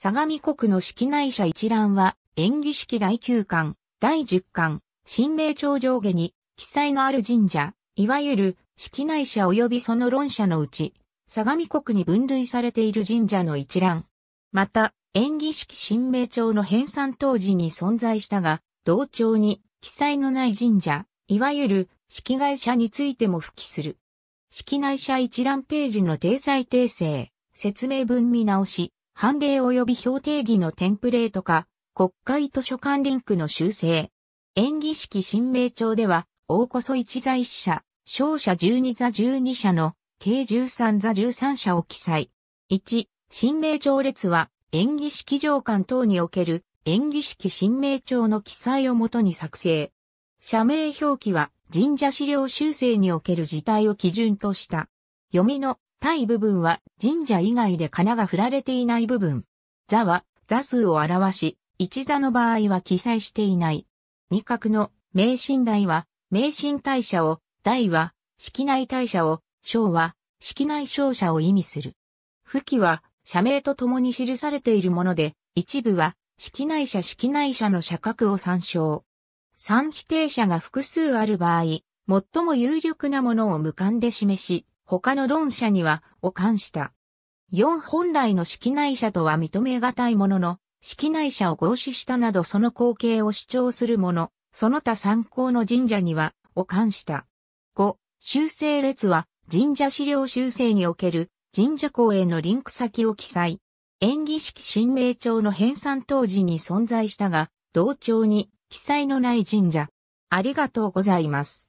相模国の式内社一覧は、演技式第9巻、第10巻、新名帳上下に、記載のある神社、いわゆる、式内社及びその論社のうち、相模国に分類されている神社の一覧。また、演技式新名帳の編纂当時に存在したが、同調に記載のない神社、いわゆる式外社についても付記する。式内社一覧ページの定裁訂正、説明文見直し、判例及び表定義のテンプレート化、国会図書館リンクの修正。演技式新名帳では、大こそ一座一社、勝者12座12社の、計13座13社を記載。1、新名帳列は、演技式上官等における、演技式新名帳の記載をもとに作成。社名表記は、神社資料修正における事態を基準とした。読みの体部分は神社以外で金が振られていない部分。座は座数を表し、一座の場合は記載していない。二角の名神台は、名神大社を、大は、式内大社を、小は、式内小社を意味する。付記は、社名と共に記されているもので、一部は、式内社式内社の社格を参照。三否定者が複数ある場合、最も有力なものを無冠で示し、他の論者には、を冠した。4本来の式内者とは認めがたいものの、式内者を合祀したなどその光景を主張する者、その他参考の神社には、を冠した。5、修正列は、神社資料修正における、神社公へのリンク先を記載。演技式神明帳の編纂当時に存在したが、同帳に記載のない神社。ありがとうございます。